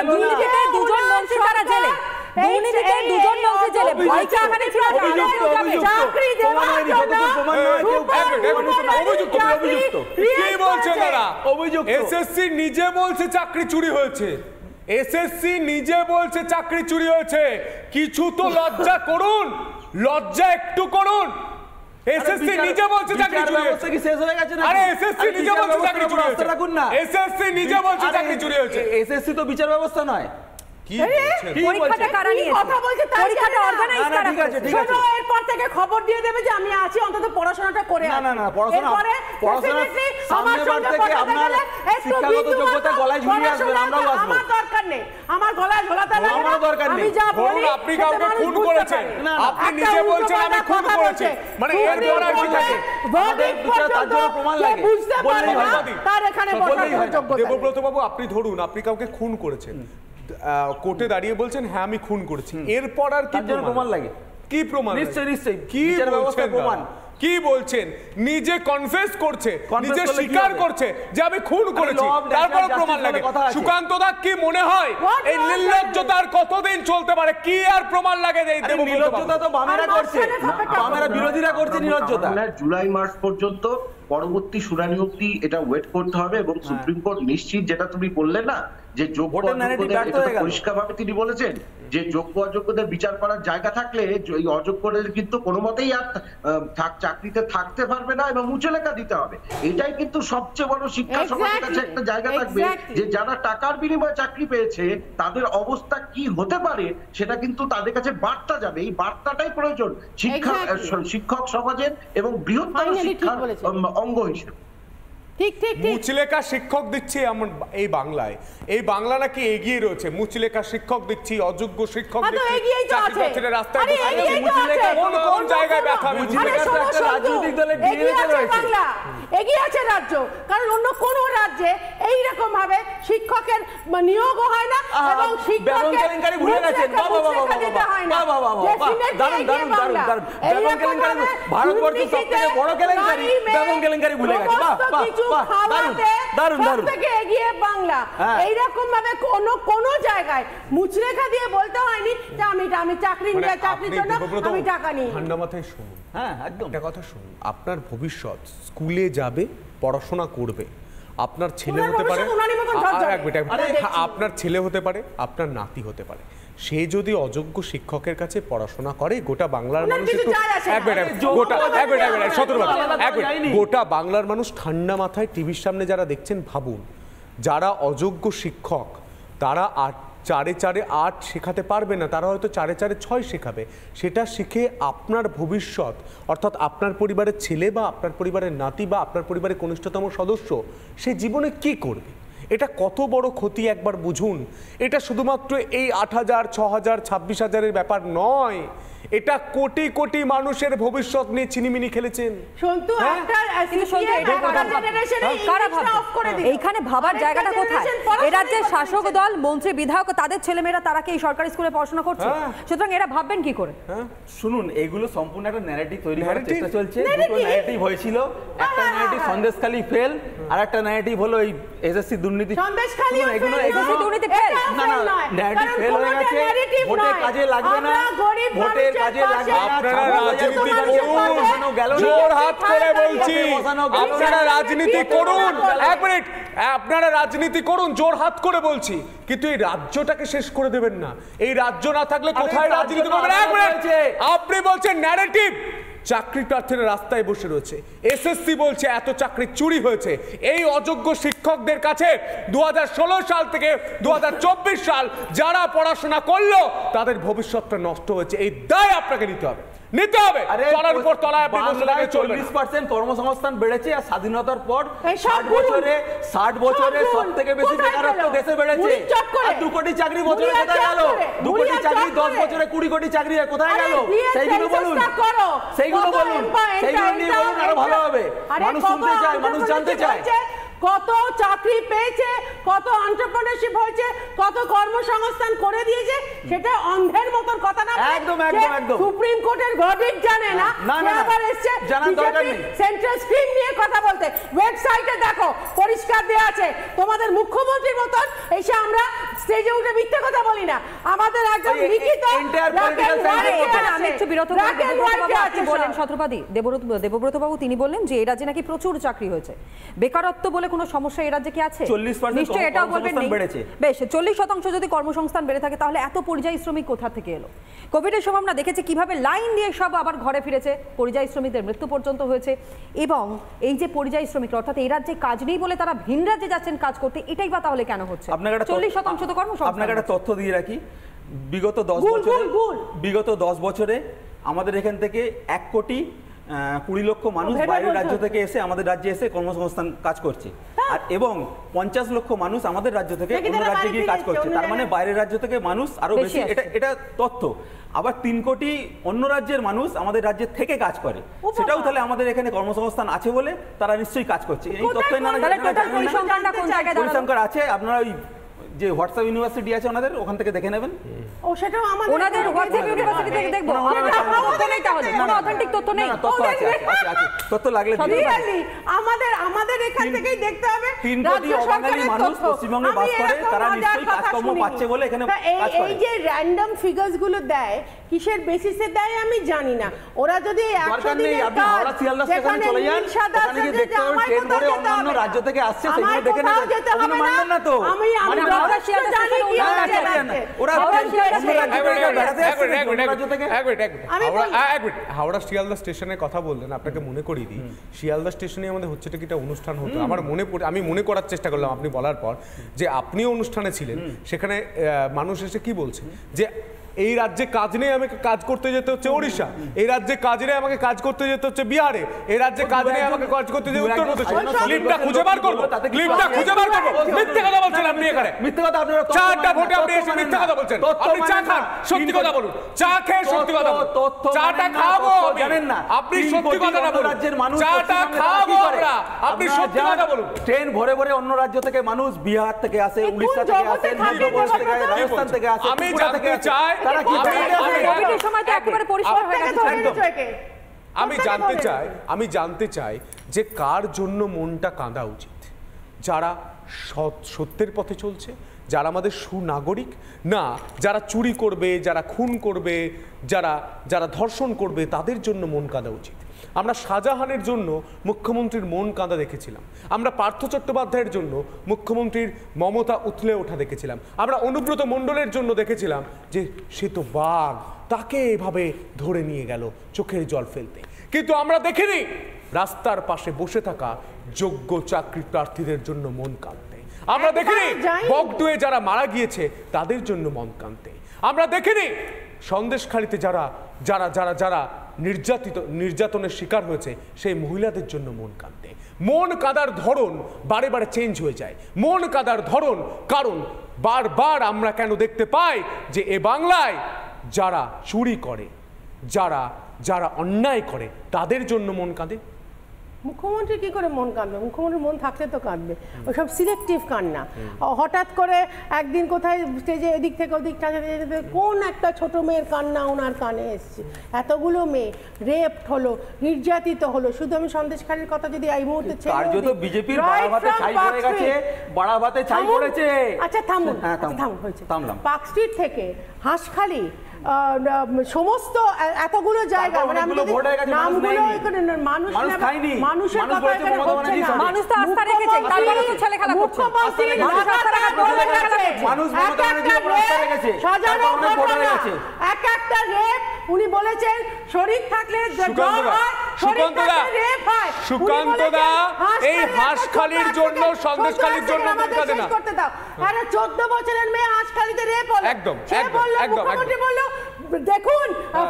দুজন মন্ত্রী তারা জেলে এসএসসি নিজে বলছে চাকরি চুরি হয়েছে এসএসসি নিজে বলছে চাকরি চুরি হয়েছে কিছু তো লজ্জা করুন লজ্জা একটু করুন এসএসসি নিজে বলছে চাকরি চুরি শেষ হয়ে গেছে না আরে নিজে বলছে চাকরি চুরি হয়েছে রাখুন না এসএসসি নিজে বলছে চাকরি চুরি হয়েছে এসএসসি তো বিচার ব্যবস্থা নয় আপনি কাউকে খুন করেছেন আপনি নিজে বলছেন আমি খুন করেছি মানে কি থাকে তার এখানে দেবব্রত বাবু আপনি ধরুন আপনি কাউকে খুন করেছেন কোর্টে দাঁড়িয়ে বলছেন হ্যাঁ আমি খুন করেছি এরপর আর কি প্রমাণ লাগে কি প্রমাণ নিশ্চয় নিশ্চয় কি বলছেন প্রমাণ কি বলছেন নিজে কনফেস করছে নিজে স্বীকার করছে যে আমি খুন করেছি তারপর প্রমাণ লাগে সুকান্ত দা কি মনে হয় এই নির্লজ্জতা আর কতদিন চলতে পারে কি আর প্রমাণ লাগে এই নির্লজ্জতা তো বামেরা করছে বামেরা বিরোধীরা করছে নির্লজ্জতা জুলাই মাস পর্যন্ত পরবর্তী শুনানি অবধি এটা ওয়েট করতে হবে এবং হ্যাঁ। সুপ্রিম কোর্ট নিশ্চিত যেটা তুমি বললে না যে যোগ্য পরিষ্কারভাবে তিনি বলেছেন যে যোগ্য অযোগ্যদের বিচার করার জায়গা থাকলে এই অযোগ্যদের কিন্তু কোনো মতেই আর চাকরিতে থাকতে পারবে না এবং উঁচু লেখা দিতে হবে এটাই কিন্তু সবচেয়ে বড় শিক্ষা সমাজের কাছে একটা জায়গা থাকবে যে যারা টাকার বিনিময়ে চাকরি পেয়েছে তাদের অবস্থা কি হতে পারে সেটা কিন্তু তাদের কাছে বার্তা যাবে এই বার্তাটাই প্রয়োজন শিক্ষা শিক্ষক সমাজের এবং বৃহত্তর শিক্ষার অঙ্গ হিসেবে ঠিক ঠিক মুচলেকা শিক্ষক দিচ্ছি এমন এই বাংলায় এই বাংলা নাকি এগিয়ে রয়েছে মুচলেকা শিক্ষক দিচ্ছি অযোগ্য শিক্ষক দিচ্ছি রাজ্য কারণ অন্য কোন রাজ্যে এই রকম ভাবে শিক্ষকের নিয়োগ হয় না এবং শিক্ষকের ভুলে গেছেন বাবা বাবা বাবা বাবা বড় কেলেঙ্কারি ভুলে গেছে টাকা নিই মাথায় শুনুন হ্যাঁ একদম কথা শুনুন আপনার ভবিষ্যৎ স্কুলে যাবে পড়াশোনা করবে আপনার ছেলে হতে পারে আপনার ছেলে হতে পারে আপনার নাতি হতে পারে সে যদি অযোগ্য শিক্ষকের কাছে পড়াশোনা করে গোটা বাংলার মানুষ গোটা গোটা বাংলার মানুষ ঠান্ডা মাথায় টিভির সামনে যারা দেখছেন ভাবুন যারা অযোগ্য শিক্ষক তারা আট চারে চারে আট শেখাতে পারবে না তারা হয়তো চারে চারে ছয় শেখাবে সেটা শিখে আপনার ভবিষ্যৎ অর্থাৎ আপনার পরিবারের ছেলে বা আপনার পরিবারের নাতি বা আপনার পরিবারের কনিষ্ঠতম সদস্য সে জীবনে কি করবে এটা কত বড় ক্ষতি একবার বুঝুন এটা শুধুমাত্র এই আট হাজার ছ হাজার ছাব্বিশ হাজারের ব্যাপার নয় এটা কোটি কোটি মানুষের ভবিষ্যৎ নিয়ে চিনিমিনি খেলেছেন সন্তু হ্যাঁ? আফটার হ্যাঁ, হ্যাঁ। এইখানে ভাবার জায়গাটা কোথায় এরা যে শাসক দল মন্ত্রী বিধায়ক তাদের ছেলেমেয়েরা তারা কি এই সরকারি স্কুলে পড়াশোনা করছে সুতরাং এরা ভাববেন কি করে শুনুন এগুলো সম্পূর্ণ একটা ন্যারেটিভ তৈরি করার চেষ্টা চলছে দুটো ন্যারেটিভ হয়েছিল একটা ন্যারেটিভ সন্দেশখালি ফেল আর একটা ন্যারেটিভ হলো এই এসএসসি দুর্নীতি সন্দেশখালি এগুলো এগুলো দুর্নীতি ফেল না না ন্যারেটিভ ফেল হয়ে গেছে ভোটে কাজে লাগবে না ভোটের আপনারা রাজনীতি করুন জোর হাত করে বলছি আপনারা রাজনীতি করুন এক মিনিট হ্যাঁ, আপনারা রাজনীতি করুন জোর হাত করে বলছি কিন্তু এই রাজ্যটাকে শেষ করে দেবেন না এই রাজ্য না থাকলে কোথায় রাজনীতি আপনি বলছেন ন্যারেটিভ চাকরি প্রার্থীরা রাস্তায় বসে রয়েছে এসএসসি বলছে এত চাকরি চুরি হয়েছে এই অযোগ্য শিক্ষকদের কাছে দু সাল থেকে দু সাল যারা পড়াশোনা করলো তাদের ভবিষ্যৎটা নষ্ট হয়েছে এই দায় আপনাকে নিতে হবে নিতে হবে তলার উপর তলায় আপনি বসে থাকলে 40% কর্মসংস্থান বেড়েছে আর স্বাধীনতার পর 60 বছরে 60 বছরে সবথেকে বেশি বেকারত্ব দেশে বেড়েছে আর 2 কোটি চাকরি বছরে কোথায় গেল 2 কোটি চাকরি 10 বছরে 20 কোটি চাকরি কোথায় গেল সেইগুলো বলুন সেইগুলো বলুন সেইগুলো নিয়ে বলুন আরো ভালো হবে মানুষ শুনতে চায় মানুষ জানতে চায় কত চাকরি পেয়েছে কত অন্টারপ্রেনারশিপ হয়েছে কত কর্মসংস্থান করে দিয়েছে সেটা অন্ধের মতন কথা না একদম একদম একদম সুপ্রিম কোর্টের ভার্ডিক্ট জানে না না না আবার জানার দরকার নেই সেন্ট্রাল স্কিম নিয়ে কথা বলতে ওয়েবসাইটে দেখো পরিষ্কার দেয়া আছে তোমাদের মুখ্যমন্ত্রীর মতন এসে আমরা স্টেজে উঠে মিথ্যে কথা বলি না আমাদের একজন লিখিত বলেন ছত্রপাতি দেবব্রত বাবু তিনি বললেন যে এই রাজ্যে নাকি প্রচুর চাকরি হয়েছে বেকারত্ব বলে কোনো সমস্যা এই রাজ্যে কি আছে নিশ্চয়ই এটাও বলবেন বেশ চল্লিশ শতাংশ যদি কর্মসংস্থান বেড়ে থাকে তাহলে এত পরিযায়ী শ্রমিক কোথা থেকে এলো কোভিডের সময় আমরা দেখেছি কিভাবে লাইন দিয়ে সব আবার ঘরে ফিরেছে পরিযায়ী শ্রমিকদের মৃত্যু পর্যন্ত হয়েছে এবং এই যে পরিযায়ী শ্রমিকরা অর্থাৎ এই রাজ্যে কাজ নেই বলে তারা ভিন রাজ্যে যাচ্ছেন কাজ করতে এটাই বা তাহলে কেন হচ্ছে চল্লিশ শতাংশ তো কর্মসংস্থান আপনাকে একটা তথ্য দিয়ে রাখি বিগত দশ বছরে বিগত দশ বছরে আমাদের এখান থেকে এক কোটি কুড়ি লক্ষ মানুষ বাইরের রাজ্য থেকে এসে আমাদের রাজ্যে এসে কর্মসংস্থান কাজ করছে হ্যাঁ। আর এবং পঞ্চাশ লক্ষ মানুষ আমাদের রাজ্য থেকে অন্য রাজ্যে গিয়ে কাজ করছে তার মানে বাইরের রাজ্য থেকে মানুষ আরো বেশি এটা এটা তথ্য আবার তিন কোটি অন্য রাজ্যের মানুষ আমাদের রাজ্যের থেকে কাজ করে সেটাও তাহলে আমাদের এখানে কর্মসংস্থান আছে বলে তারা নিশ্চয়ই কাজ করছে এই তথ্য পরিসংখ্যান আছে আপনারা ওই যে হোয়াটসঅ্যাপ ইউনিভার্সিটি আছে ওনাদের ওখান থেকে দেখে নেবেন ও সেটাও আমাদের ওনাদের হ্যাঁ, হোয়াটসঅ্যাপ ইউনিভার্সিটি থেকে হ্যাঁ, হ্যাঁ, তথ্য নেই তাহলে কোনো অথেন্টিক তথ্য নেই তথ্য আছে আছে তথ্য লাগলে আমাদের আমাদের এখান থেকেই দেখতে হবে তিন কোটি অবাঙালি মানুষ পশ্চিমবঙ্গে বাস করে তারা নিশ্চয়ই কাজকর্ম পাচ্ছে বলে এখানে কাজ করে এই যে র্যান্ডম ফিগার্স গুলো দেয় কিসের বেসিসে দেয় আমি জানি না ওরা যদি হাওড়া শিয়ালদা স্টেশনে রাজ্য থেকে আসছে হাওড়া শিয়ালদা স্টেশনে কথা বললেন আপনাকে মনে করিয়ে দিই শিয়ালদা স্টেশনে আমাদের হচ্ছে কি অনুষ্ঠান হতো আমার মনে পড়ে আমি মনে করার চেষ্টা করলাম আপনি বলার পর যে আপনিও অনুষ্ঠানে ছিলেন সেখানে মানুষ এসে কি বলছে যে এই রাজ্যে কাজ নেই আমাকে কাজ করতে যেতে হচ্ছে ওড়িশা এই রাজ্যে কাজ নেই আমাকে কাজ করতে যেতে হচ্ছে বিহারে এই রাজ্যে কাজ নেই আমাকে কাজ করতে যেতে উত্তরপ্রদেশ ক্লিপটা খুঁজে বার করবো ক্লিপটা খুঁজে বার করবো মিথ্যে কথা বলছেন আপনি এখানে মিথ্যে কথা আপনারা চারটা মানে ভোটে আপনি এসে মানে মিথ্যে কথা বলছেন আপনি মানে চা খান সত্যি কথা বলুন চা খেয়ে সত্যি কথা বলুন চাটা খাবো জানেন না আপনি সত্যি কথা না বলুন রাজ্যের মানুষ চাটা খাবো আমরা আপনি সত্যি কথা বলুন ট্রেন ভরে ভরে অন্য রাজ্য থেকে মানুষ বিহার থেকে আসে উড়িষ্যা থেকে আসে মধ্যপ্রদেশ থেকে রাজস্থান থেকে আসে আমি জানতে চাই তারা কি কোভিডের সময় তো একেবারে পরিষ্কার হয়ে গেছে আমি জানতে চাই আমি জানতে চাই যে কার জন্য মনটা কাঁদা উচিত যারা সৎ সত্যের পথে চলছে যারা আমাদের সুনাগরিক না যারা চুরি করবে যারা খুন করবে যারা যারা ধর্ষণ করবে তাদের জন্য মন কাঁদা উচিত আমরা শাহজাহানের জন্য মুখ্যমন্ত্রীর মন কাঁদা দেখেছিলাম আমরা পার্থ চট্টোপাধ্যায়ের জন্য মুখ্যমন্ত্রীর মমতা উথলে ওঠা দেখেছিলাম আমরা অনুব্রত মণ্ডলের জন্য দেখেছিলাম যে সে তো বাঘ তাকে এভাবে ধরে নিয়ে গেল চোখের জল ফেলতে কিন্তু আমরা দেখিনি রাস্তার পাশে বসে থাকা যোগ্য চাকরি প্রার্থীদের জন্য মন কাঁদতে আমরা হ্যাঁ, দেখিনি হ্যাঁ, বগডুয়ে যারা মারা গিয়েছে তাদের জন্য মন কাঁদতে আমরা দেখিনি সন্দেশখালিতে যারা যারা যারা যারা নির্যাতিত নির্যাতনের শিকার হয়েছে সেই মহিলাদের জন্য মন কাঁদতে মন কাদার ধরন বারে বারে চেঞ্জ হয়ে যায় মন কাদার ধরন কারণ বারবার আমরা কেন দেখতে পাই যে এ বাংলায় যারা চুরি করে যারা যারা অন্যায় করে তাদের জন্য মন কাঁদে মুখ্যমন্ত্রী কি করে মন কাঁদবে মুখ্যমন্ত্রীর মন থাকলে তো কাঁদবে সব সিলেক্টিভ কান্না হঠাৎ করে একদিন কোথায় স্টেজে এদিক থেকে ওদিক থেকে কোন একটা ছোট মেয়ের কান্না ওনার কানে এসছে এতগুলো মেয়ে রেপড হলো নির্যাতিত হলো শুধু আমি সন্দেশখালীর কথা যদি এই মুহূর্তে বিজেপির আচ্ছা থামুন হ্যাঁ, আচ্ছা, থামুন হয়েছে পার্ক স্ট্রিট থেকে হাঁসখালি সমস্ত এতগুলো জায়গা মানে আমি নামগুলো এখানে মানুষ মানুষের কথা এখানে হচ্ছে না মানুষ তো আস্থা রেখেছে তারপরে তো ছেলে খেলা করছে মুখ্যমন্ত্রী মানুষ সাজানো ঘটনা এক একটা রেপ উনি বলেছেন শরীর থাকলে জল হয় শরীর থাকলে সুকান্ত দা এই হাসখালির জন্য সন্দেশখালির জন্য কাঁদে না আরে 14 বছরের মেয়ে হাসখালিতে রেপ হলো একদম একদম একদম বললো দেখুন হ্যাঁ,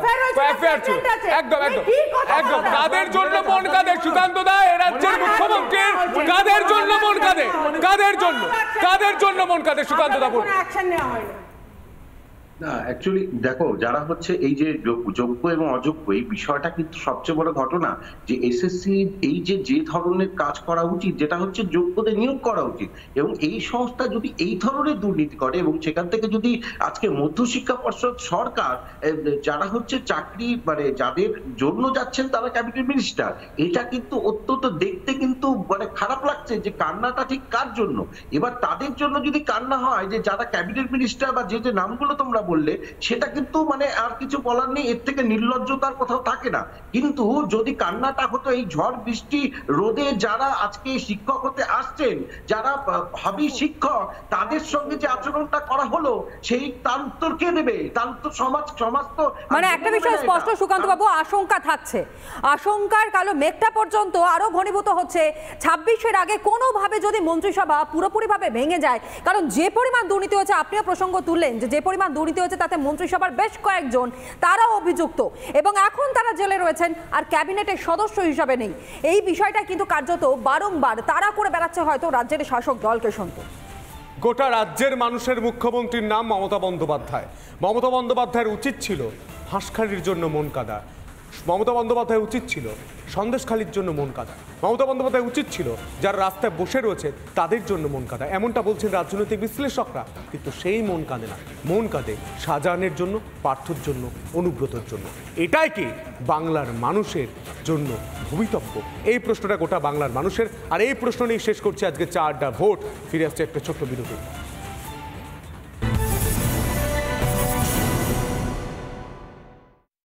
একদম মানে একদম একদম কাদের জন্য মন কাঁদে সুকান্ত দা এ রাজ্যের মানে মুখ্যমন্ত্রীর কাদের জন্য মন কাঁদে মানে কাদের জন্য কাদের জন্য মন কাঁদে সুকান্ত দা বলুন অ্যাকশন নেওয়া হয়নি না অ্যাকচুয়ালি দেখো যারা হচ্ছে এই যে যোগ্য এবং অযোগ্য এই বিষয়টা কিন্তু সবচেয়ে বড় ঘটনা যে এসএসসি এই যে যে ধরনের কাজ করা উচিত যেটা হচ্ছে যোগ্যদের নিয়োগ করা উচিত এবং এই সংস্থা যদি এই ধরনের দুর্নীতি করে এবং সেখান থেকে যদি আজকে মধ্যশিক্ষা পর্ষদ সরকার যারা হচ্ছে চাকরি মানে যাদের জন্য যাচ্ছেন তারা ক্যাবিনেট মিনিস্টার এটা কিন্তু অত্যন্ত দেখতে কিন্তু মানে খারাপ লাগছে যে কান্নাটা ঠিক কার জন্য এবার তাদের জন্য যদি কান্না হয় যে যারা ক্যাবিনেট মিনিস্টার বা যে যে নামগুলো তোমরা করলে সেটা কিন্তু মানে আর কিছু বলার নেই এর থেকে নির্লজ্জতার কোথাও থাকে না কিন্তু যদি কান্নাটা হতো এই ঝড় বৃষ্টি রোদে যারা আজকে শিক্ষক হতে আসছেন যারা হবি শিক্ষক তাদের সঙ্গে যে আচরণটা করা হলো সেই তার উত্তর কে দেবে তার উত্তর সমাজ সমাজ তো মানে একটা বিষয় স্পষ্ট সুকান্ত বাবু আশঙ্কা থাকছে আশঙ্কার কালো মেঘটা পর্যন্ত আরো ঘনীভূত হচ্ছে ছাব্বিশের আগে কোনোভাবে যদি মন্ত্রিসভা পুরোপুরিভাবে ভেঙে যায় কারণ যে পরিমাণ দুর্নীতি হয়েছে আপনিও প্রসঙ্গ তুললেন যে পরিমাণ দুর্নীতি দুর্নীতি হয়েছে তাতে মন্ত্রিসভার বেশ কয়েকজন তারা অভিযুক্ত এবং এখন তারা জেলে রয়েছেন আর ক্যাবিনেটের সদস্য হিসাবে নেই এই বিষয়টা কিন্তু কার্যত বারংবার তারা করে বেড়াচ্ছে হয়তো রাজ্যের শাসক দলকে শুনত গোটা রাজ্যের মানুষের মুখ্যমন্ত্রীর নাম মমতা বন্দ্যোপাধ্যায় মমতা বন্দ্যোপাধ্যায়ের উচিত ছিল হাসখালির জন্য মন কাদা মমতা বন্দ্যোপাধ্যায় উচিত ছিল সন্দেশখালির জন্য মন কাঁদা মমতা বন্দ্যোপাধ্যায় উচিত ছিল যারা রাস্তায় বসে রয়েছে তাদের জন্য মন কাঁদা এমনটা বলছেন রাজনৈতিক বিশ্লেষকরা কিন্তু সেই মন কাঁদে না মন কাঁদে শাহজাহানের জন্য পার্থর জন্য অনুব্রতর জন্য এটাই কি বাংলার মানুষের জন্য ভূমিতব্য এই প্রশ্নটা গোটা বাংলার মানুষের আর এই প্রশ্ন নিয়ে শেষ করছি আজকে চারটা ভোট ফিরে আসছে একটা ছোট্ট বিরতি